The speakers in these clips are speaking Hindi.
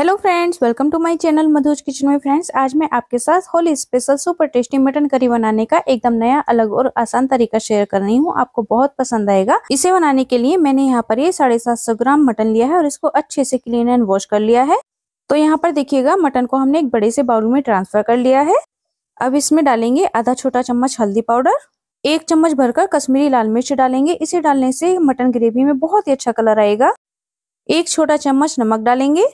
hello friends welcome to my channel Madhu's kitchen में फ्रेंड्स आज मैं आपके साथ Holi special super tasty mutton curry बनाने का एकदम नया अलग और आसान तरीका शेयर कर रही हूँ आपको बहुत पसंद आएगा इसे बनाने के लिए मैंने यहाँ पर ये साढ़े सात सौ ग्राम मटन लिया है और इसको अच्छे से क्लीन एंड वॉश कर लिया है तो यहाँ पर देखिएगा मटन को हमने एक बड़े से बाउल में ट्रांसफर कर लिया है अब इसमें डालेंगे आधा छोटा चम्मच हल्दी पाउडर एक चम्मच भरकर कश्मीरी लाल मिर्च डालेंगे इसे डालने से मटन ग्रेवी में बहुत ही अच्छा कलर आएगा एक छोटा चम्मच नमक डालेंगे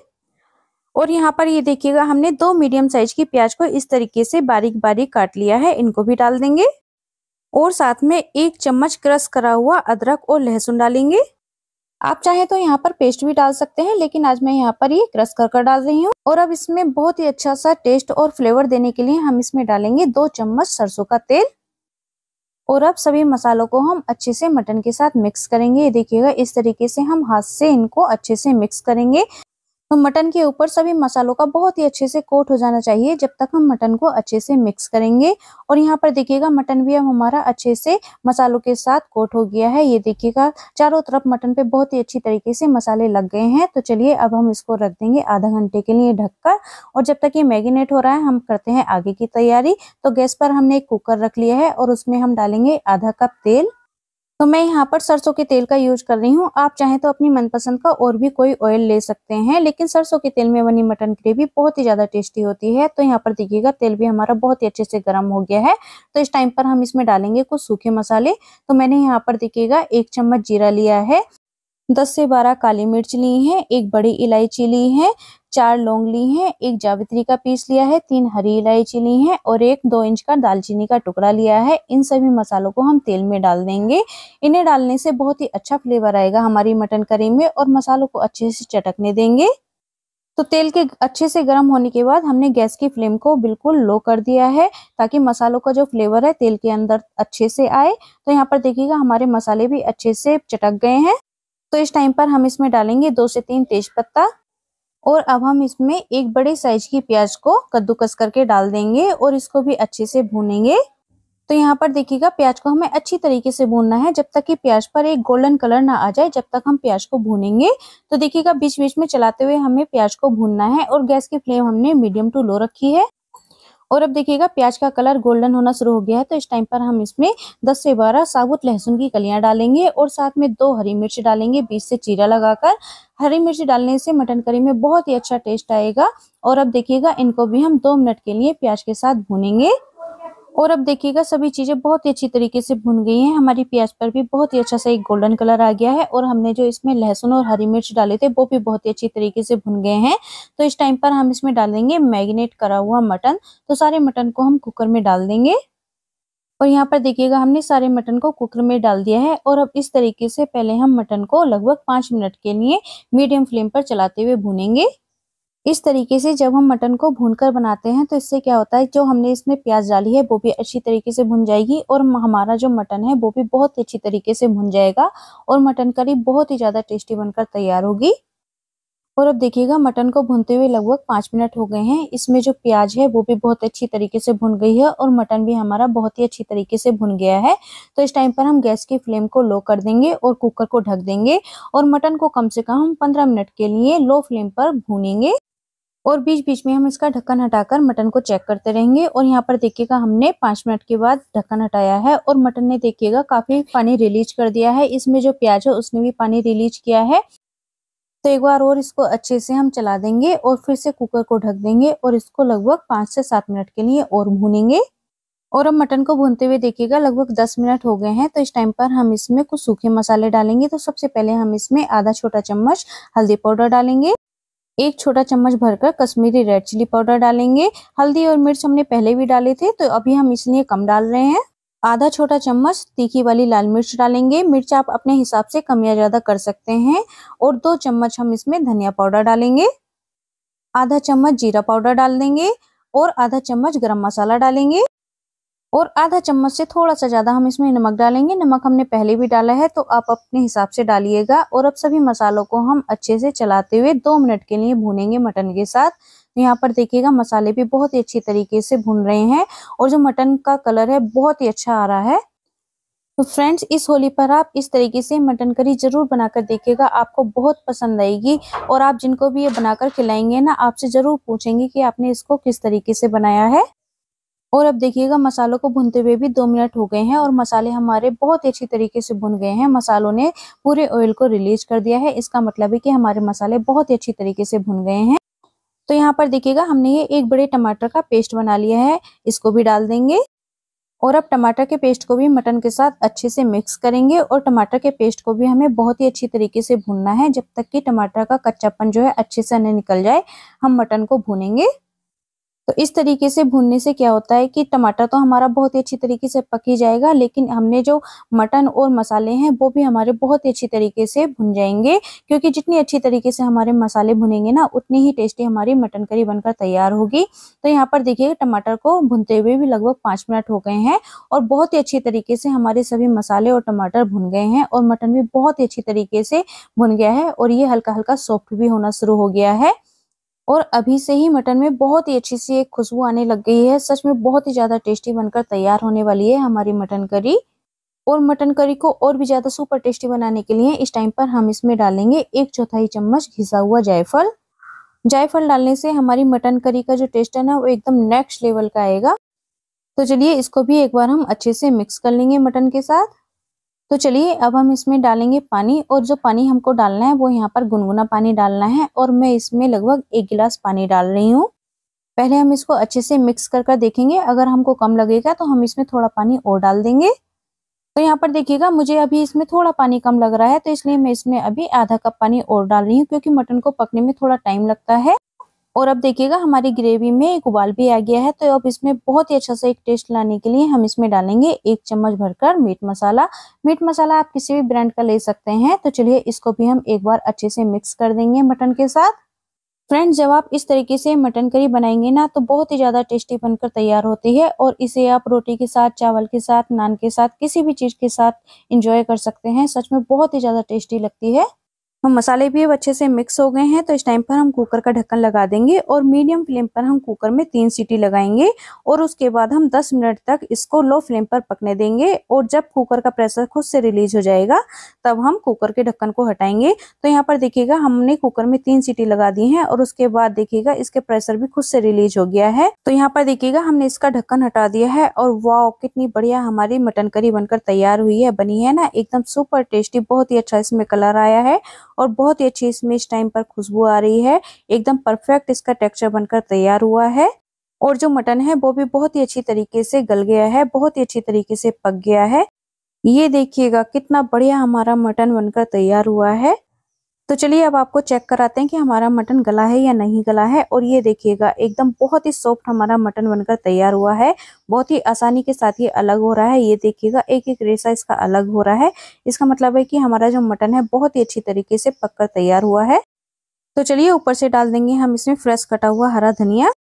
और यहाँ पर ये देखिएगा हमने दो मीडियम साइज की प्याज को इस तरीके से बारीक बारीक काट लिया है इनको भी डाल देंगे और साथ में एक चम्मच क्रश करा हुआ अदरक और लहसुन डालेंगे आप चाहे तो यहाँ पर पेस्ट भी डाल सकते हैं लेकिन आज मैं यहाँ पर ये क्रश कर कर डाल रही हूँ और अब इसमें बहुत ही अच्छा सा टेस्ट और फ्लेवर देने के लिए हम इसमें डालेंगे दो चम्मच सरसों का तेल और अब सभी मसालों को हम अच्छे से मटन के साथ मिक्स करेंगे ये देखिएगा इस तरीके से हम हाथ से इनको अच्छे से मिक्स करेंगे तो मटन के ऊपर सभी मसालों का बहुत ही अच्छे से कोट हो जाना चाहिए जब तक हम मटन को अच्छे से मिक्स करेंगे और यहाँ पर देखिएगा मटन भी अब हमारा अच्छे से मसालों के साथ कोट हो गया है ये देखिएगा चारों तरफ मटन पे बहुत ही अच्छी तरीके से मसाले लग गए हैं तो चलिए अब हम इसको रख देंगे आधा घंटे के लिए ढककर और जब तक ये मैगिनेट हो रहा है हम करते हैं आगे की तैयारी तो गैस पर हमने एक कुकर रख लिया है और उसमें हम डालेंगे आधा कप तेल तो मैं यहाँ पर सरसों के तेल का यूज कर रही हूँ आप चाहें तो अपनी मनपसंद का और भी कोई ऑयल ले सकते हैं लेकिन सरसों के तेल में बनी मटन ग्रेवी बहुत ही ज़्यादा टेस्टी होती है तो यहाँ पर देखिएगा तेल भी हमारा बहुत ही अच्छे से गर्म हो गया है तो इस टाइम पर हम इसमें डालेंगे कुछ सूखे मसाले तो मैंने यहाँ पर देखिएगा एक चम्मच जीरा लिया है दस से बारह काली मिर्च ली है एक बड़ी इलायची ली है चार लौंग ली है एक जावित्री का पीस लिया है तीन हरी इलायची ली हैं और एक दो इंच का दालचीनी का टुकड़ा लिया है इन सभी मसालों को हम तेल में डाल देंगे इन्हें डालने से बहुत ही अच्छा फ्लेवर आएगा हमारी मटन करी में और मसालों को अच्छे से चटकने देंगे तो तेल के अच्छे से गर्म होने के बाद हमने गैस की फ्लेम को बिल्कुल लो कर दिया है ताकि मसालों का जो फ्लेवर है तेल के अंदर अच्छे से आए तो यहाँ पर देखिएगा हमारे मसाले भी अच्छे से चटक गए हैं तो इस टाइम पर हम इसमें डालेंगे दो से तीन तेज पत्ता और अब हम इसमें एक बड़े साइज की प्याज को कद्दूकस करके डाल देंगे और इसको भी अच्छे से भूनेंगे तो यहाँ पर देखिएगा प्याज को हमें अच्छी तरीके से भूनना है जब तक कि प्याज पर एक गोल्डन कलर ना आ जाए जब तक हम प्याज को भूनेंगे तो देखिएगा बीच बीच में चलाते हुए हमें प्याज को भूनना है और गैस की फ्लेम हमने मीडियम टू लो रखी है और अब देखिएगा प्याज का कलर गोल्डन होना शुरू हो गया है तो इस टाइम पर हम इसमें 10 से 12 साबुत लहसुन की कलियां डालेंगे और साथ में दो हरी मिर्च डालेंगे बीच से चीरा लगाकर हरी मिर्च डालने से मटन करी में बहुत ही अच्छा टेस्ट आएगा और अब देखिएगा इनको भी हम दो मिनट के लिए प्याज के साथ भूनेंगे और अब देखिएगा सभी चीज़ें बहुत ही अच्छी तरीके से भुन गई हैं हमारी प्याज पर भी बहुत ही अच्छा सा एक गोल्डन कलर आ गया है और हमने जो इसमें लहसुन और हरी मिर्च डाले थे वो भी बहुत ही अच्छी तरीके से भुन गए हैं तो इस टाइम पर हम इसमें डालेंगे मैरिनेट करा हुआ मटन तो सारे मटन को हम कुकर में डाल देंगे और यहाँ पर देखिएगा हमने सारे मटन को कुकर में डाल दिया है और अब इस तरीके से पहले हम मटन को लगभग पांच मिनट के लिए मीडियम फ्लेम पर चलाते हुए भूनेंगे इस तरीके से जब हम मटन को भूनकर बनाते हैं तो इससे क्या होता है जो हमने इसमें प्याज डाली है वो भी अच्छी तरीके से भुन जाएगी और हमारा जो मटन है वो भी बहुत अच्छी तरीके से भुन जाएगा और मटन करी बहुत ही ज़्यादा टेस्टी बनकर तैयार होगी और अब देखिएगा मटन को भूनते हुए लगभग पाँच मिनट हो गए हैं इसमें जो प्याज है वो भी बहुत अच्छी तरीके से भुन गई है और मटन भी हमारा बहुत ही अच्छी तरीके से भुन गया है तो इस टाइम पर हम गैस की फ्लेम को लो कर देंगे और कुकर को ढक देंगे और मटन को कम से कम हम पंद्रह मिनट के लिए लो फ्लेम पर भूनेंगे और बीच बीच में हम इसका ढक्कन हटाकर मटन को चेक करते रहेंगे और यहाँ पर देखिएगा हमने पांच मिनट के बाद ढक्कन हटाया है और मटन ने देखिएगा काफी पानी रिलीज कर दिया है इसमें जो प्याज है उसने भी पानी रिलीज किया है तो एक बार और इसको अच्छे से हम चला देंगे और फिर से कुकर को ढक देंगे और इसको लगभग पाँच से सात मिनट के लिए और भूनेंगे और अब मटन को भूनते हुए देखिएगा लगभग दस मिनट हो गए हैं तो इस टाइम पर हम इसमें कुछ सूखे मसाले डालेंगे तो सबसे पहले हम इसमें आधा छोटा चम्मच हल्दी पाउडर डालेंगे एक छोटा चम्मच भरकर कश्मीरी रेड चिली पाउडर डालेंगे हल्दी और मिर्च हमने पहले भी डाले थे तो अभी हम इसलिए कम डाल रहे हैं आधा छोटा चम्मच तीखी वाली लाल मिर्च डालेंगे मिर्च आप अपने हिसाब से कम या ज़्यादा कर सकते हैं और दो चम्मच हम इसमें धनिया पाउडर डालेंगे आधा चम्मच जीरा पाउडर डाल देंगे और आधा चम्मच गरम मसाला डालेंगे और आधा चम्मच से थोड़ा सा ज़्यादा हम इसमें नमक डालेंगे नमक हमने पहले भी डाला है तो आप अपने हिसाब से डालिएगा और अब सभी मसालों को हम अच्छे से चलाते हुए दो मिनट के लिए भूनेंगे मटन के साथ तो यहाँ पर देखिएगा मसाले भी बहुत ही अच्छी तरीके से भून रहे हैं और जो मटन का कलर है बहुत ही अच्छा आ रहा है तो फ्रेंड्स इस होली पर आप इस तरीके से मटन करी ज़रूर बनाकर देखिएगा आपको बहुत पसंद आएगी और आप जिनको भी ये बनाकर खिलाएंगे ना आपसे ज़रूर पूछेंगे कि आपने इसको किस तरीके से बनाया है और अब देखिएगा मसालों को भुनते हुए भी दो मिनट हो गए हैं और मसाले हमारे बहुत ही अच्छी तरीके से भुन गए हैं मसालों ने पूरे ऑयल को रिलीज कर दिया है इसका मतलब है कि हमारे मसाले बहुत ही अच्छी तरीके से भुन गए हैं तो यहाँ पर देखिएगा हमने ये एक बड़े टमाटर का पेस्ट बना लिया है इसको भी डाल देंगे और अब टमाटर के पेस्ट को भी मटन के साथ अच्छे से मिक्स करेंगे और टमाटर के पेस्ट को भी हमें बहुत ही अच्छी तरीके से भूनना है जब तक कि टमाटर का कच्चापन जो है अच्छे से नहीं निकल जाए हम मटन को भूनेंगे तो इस तरीके से भूनने से क्या होता है कि टमाटर तो हमारा बहुत ही अच्छी तरीके से पक ही जाएगा लेकिन हमने जो मटन और मसाले हैं वो भी हमारे बहुत ही अच्छी तरीके से भुन जाएंगे क्योंकि जितनी अच्छी तरीके से हमारे मसाले भुनेंगे ना उतनी ही टेस्टी हमारी मटन करी बनकर तैयार होगी तो यहाँ पर देखिए टमाटर को भुनते हुए भी लगभग पाँच मिनट हो गए हैं और बहुत ही अच्छी तरीके से हमारे सभी मसाले और टमाटर भुन गए हैं और मटन भी बहुत ही अच्छी तरीके से भुन गया है और ये हल्का हल्का सॉफ्ट भी होना शुरू हो गया है और अभी से ही मटन में बहुत ही अच्छी सी एक खुशबू आने लग गई है सच में बहुत ही ज़्यादा टेस्टी बनकर तैयार होने वाली है हमारी मटन करी और मटन करी को और भी ज़्यादा सुपर टेस्टी बनाने के लिए इस टाइम पर हम इसमें डालेंगे एक चौथाई चम्मच घिसा हुआ जायफल जायफल डालने से हमारी मटन करी का जो टेस्ट है ना वो एकदम नेक्स्ट लेवल का आएगा तो चलिए इसको भी एक बार हम अच्छे से मिक्स कर लेंगे मटन के साथ तो चलिए अब हम इसमें डालेंगे पानी और जो पानी हमको डालना है वो यहाँ पर गुनगुना पानी डालना है और मैं इसमें लगभग एक गिलास पानी डाल रही हूँ पहले हम इसको अच्छे से मिक्स कर कर देखेंगे अगर हमको कम लगेगा तो हम इसमें थोड़ा पानी और डाल देंगे तो यहाँ पर देखिएगा मुझे अभी इसमें थोड़ा पानी कम लग रहा है तो इसलिए मैं इसमें अभी आधा कप पानी और डाल रही हूँ क्योंकि मटन को पकने में थोड़ा टाइम लगता है और अब देखिएगा हमारी ग्रेवी में एक उबाल भी आ गया है तो अब इसमें बहुत ही अच्छा सा एक टेस्ट लाने के लिए हम इसमें डालेंगे एक चम्मच भरकर मीट मसाला मीट मसाला आप किसी भी ब्रांड का ले सकते हैं तो चलिए इसको भी हम एक बार अच्छे से मिक्स कर देंगे मटन के साथ फ्रेंड्स जब आप इस तरीके से मटन करी बनाएंगे ना तो बहुत ही ज़्यादा टेस्टी बनकर तैयार होती है और इसे आप रोटी के साथ चावल के साथ नान के साथ किसी भी चीज़ के साथ इंजॉय कर सकते हैं सच में बहुत ही ज़्यादा टेस्टी लगती है मसाले भी अब अच्छे से मिक्स हो गए हैं तो इस टाइम पर हम कुकर का ढक्कन लगा देंगे और मीडियम फ्लेम पर हम कुकर में तीन सीटी लगाएंगे और उसके बाद हम 10 मिनट तक इसको लो फ्लेम पर पकने देंगे और जब कुकर का प्रेशर खुद से रिलीज हो जाएगा तब हम कुकर के ढक्कन को हटाएंगे तो यहाँ पर देखिएगा हमने कुकर में तीन सीटी लगा दी है और उसके बाद देखिएगा इसके प्रेशर भी खुद से रिलीज हो गया है तो यहाँ पर देखिएगा हमने इसका ढक्कन हटा दिया है और वाओ कितनी बढ़िया हमारी मटन करी बनकर तैयार हुई है बनी है ना एकदम सुपर टेस्टी बहुत ही अच्छा इसमें कलर आया है और बहुत ही अच्छी इसमें इस टाइम पर खुशबू आ रही है एकदम परफेक्ट इसका टेक्सचर बनकर तैयार हुआ है और जो मटन है वो भी बहुत ही अच्छी तरीके से गल गया है बहुत ही अच्छी तरीके से पक गया है ये देखिएगा कितना बढ़िया हमारा मटन बनकर तैयार हुआ है तो चलिए अब आपको चेक कराते हैं कि हमारा मटन गला है या नहीं गला है और ये देखिएगा एकदम बहुत ही सॉफ्ट हमारा मटन बनकर तैयार हुआ है बहुत ही आसानी के साथ ये अलग हो रहा है ये देखिएगा एक एक रेसा इसका अलग हो रहा है इसका मतलब है कि हमारा जो मटन है बहुत ही अच्छी तरीके से पककर तैयार हुआ है तो चलिए ऊपर से डाल देंगे हम इसमें फ्रेश कटा हुआ हरा धनिया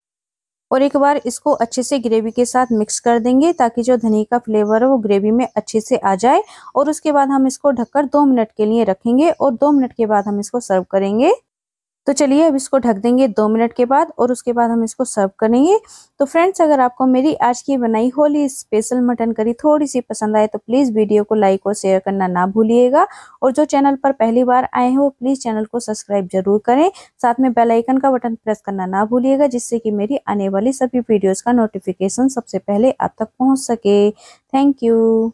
और एक बार इसको अच्छे से ग्रेवी के साथ मिक्स कर देंगे ताकि जो धनिया का फ्लेवर है वो ग्रेवी में अच्छे से आ जाए और उसके बाद हम इसको ढककर दो मिनट के लिए रखेंगे और दो मिनट के बाद हम इसको सर्व करेंगे तो चलिए अब इसको ढक देंगे दो मिनट के बाद और उसके बाद हम इसको सर्व करेंगे तो फ्रेंड्स अगर आपको मेरी आज की बनाई होली स्पेशल मटन करी थोड़ी सी पसंद आए तो प्लीज़ वीडियो को लाइक और शेयर करना ना भूलिएगा और जो चैनल पर पहली बार आए हैं वो प्लीज़ चैनल को सब्सक्राइब जरूर करें साथ में बेलाइकन का बटन प्रेस करना ना भूलिएगा जिससे कि मेरी आने वाली सभी वीडियोज़ का नोटिफिकेशन सबसे पहले आप तक पहुँच सके थैंक यू